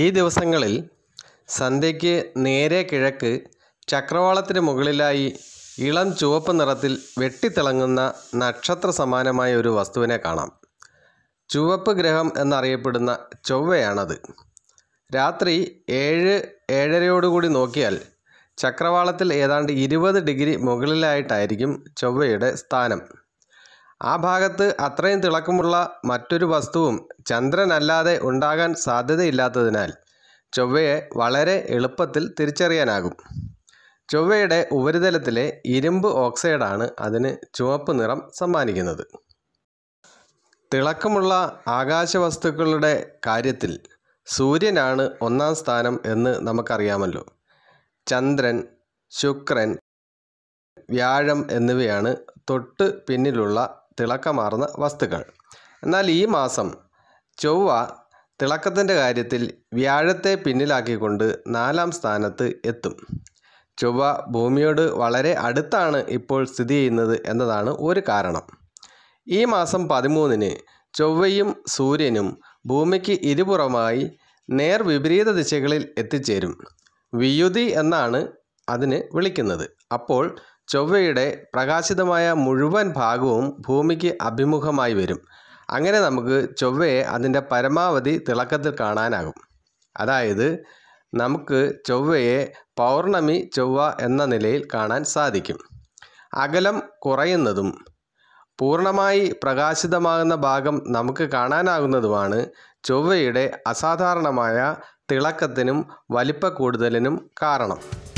ഈ ദിവസങ്ങളിൽ സന്ധ്യയ്ക്ക് നേരെ കിഴക്ക് ചക്രവാളത്തിന് മുകളിലായി ഇളം ചുവപ്പ് നിറത്തിൽ വെട്ടിത്തിളങ്ങുന്ന നക്ഷത്ര സമാനമായ ഒരു വസ്തുവിനെ കാണാം ചുവപ്പ് ഗ്രഹം എന്നറിയപ്പെടുന്ന ചൊവ്വയാണത് രാത്രി ഏഴ് ഏഴരയോടുകൂടി നോക്കിയാൽ ചക്രവാളത്തിൽ ഏതാണ്ട് ഇരുപത് ഡിഗ്രി മുകളിലായിട്ടായിരിക്കും ചൊവ്വയുടെ സ്ഥാനം ആ ഭാഗത്ത് അത്രയും തിളക്കമുള്ള മറ്റൊരു വസ്തുവും ചന്ദ്രനല്ലാതെ ഉണ്ടാകാൻ സാധ്യതയില്ലാത്തതിനാൽ ചൊവ്വയെ വളരെ എളുപ്പത്തിൽ തിരിച്ചറിയാനാകും ചൊവ്വയുടെ ഉപരിതലത്തിലെ ഇരുമ്പ് ഓക്സൈഡാണ് അതിന് ചുവപ്പ് നിറം സമ്മാനിക്കുന്നത് തിളക്കമുള്ള ആകാശവസ്തുക്കളുടെ കാര്യത്തിൽ സൂര്യനാണ് ഒന്നാം സ്ഥാനം എന്ന് നമുക്കറിയാമല്ലോ ചന്ദ്രൻ ശുക്രൻ വ്യാഴം എന്നിവയാണ് തൊട്ട് പിന്നിലുള്ള തിളക്കമാർന്ന വസ്തുക്കൾ എന്നാൽ ഈ മാസം ചൊവ്വ തിളക്കത്തിൻ്റെ കാര്യത്തിൽ വ്യാഴത്തെ പിന്നിലാക്കിക്കൊണ്ട് നാലാം സ്ഥാനത്ത് എത്തും ചൊവ്വ ഭൂമിയോട് വളരെ അടുത്താണ് ഇപ്പോൾ സ്ഥിതി ചെയ്യുന്നത് എന്നതാണ് ഒരു കാരണം ഈ മാസം പതിമൂന്നിന് ചൊവ്വയും സൂര്യനും ഭൂമിക്ക് ഇരുപുറമായി നേർ വിപരീത ദിശകളിൽ എത്തിച്ചേരും വിയുതി എന്നാണ് അതിന് വിളിക്കുന്നത് അപ്പോൾ ചൊവ്വയുടെ പ്രകാശിതമായ മുഴുവൻ ഭാഗവും ഭൂമിക്ക് അഭിമുഖമായി വരും അങ്ങനെ നമുക്ക് ചൊവ്വയെ അതിൻ്റെ പരമാവധി തിളക്കത്തിൽ കാണാനാകും അതായത് നമുക്ക് ചൊവ്വയെ പൗർണമി ചൊവ്വ എന്ന നിലയിൽ കാണാൻ സാധിക്കും അകലം കുറയുന്നതും പൂർണ്ണമായി പ്രകാശിതമാകുന്ന ഭാഗം നമുക്ക് കാണാനാകുന്നതുമാണ് ചൊവ്വയുടെ അസാധാരണമായ തിളക്കത്തിനും വലിപ്പക്കൂടുതലിനും കാരണം